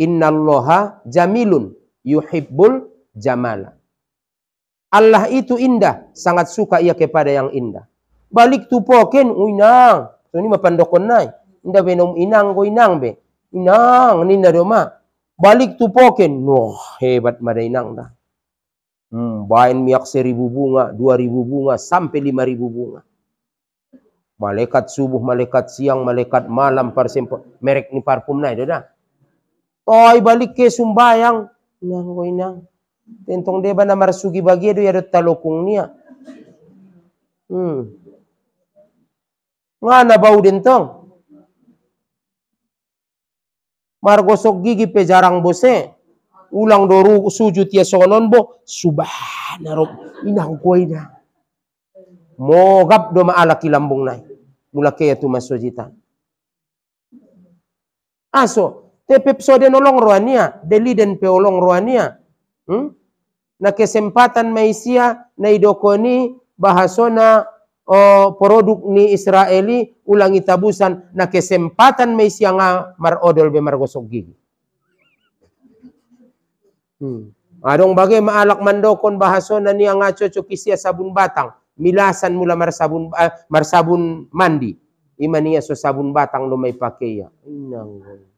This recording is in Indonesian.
Innallaha jamilun yuhibbul jamala. Allah itu indah, sangat suka ia kepada yang indah. Balik tu tupoken oh, inang. So, ini mapandokon nai. indah benom inang ko inang be. Inang ninda doma. Balik tu Wah, oh, hebat mada inang dah. Hmm, bain miak seribu bunga, dua ribu bunga, sampai lima ribu bunga. Malaikat subuh, malaikat siang, malaikat malam, parsempo. merek ni parfum nai dah. Oh, balik ke sumbayang. Nang ko ina. Tentong deba na marsugi bagi do yadot talokong niya. Hmm. Nga bau din tong. Margosok gigi pe jarang bose. Ulang doru sujud ya sonon bo. Subhanarob. Inang ko ina. Mogap do maala lambung nai. Mula kaya masujitan. Aso, Te nolong Ruania, rohania, deliden pe olong ruania. Hmm? Na kesempatan maisia na idokoni bahasona o eh, produk ni Israeli ulangi tabusan, na kesempatan maisia nga marodol be margosok gigi. Hmm. Adong bagay maalak mandokon bahasona niya nga cocok isya sabun batang. Milasan mula sabun uh, sabun mandi. Imaniya so sabun batang lumay pakeya. Inang.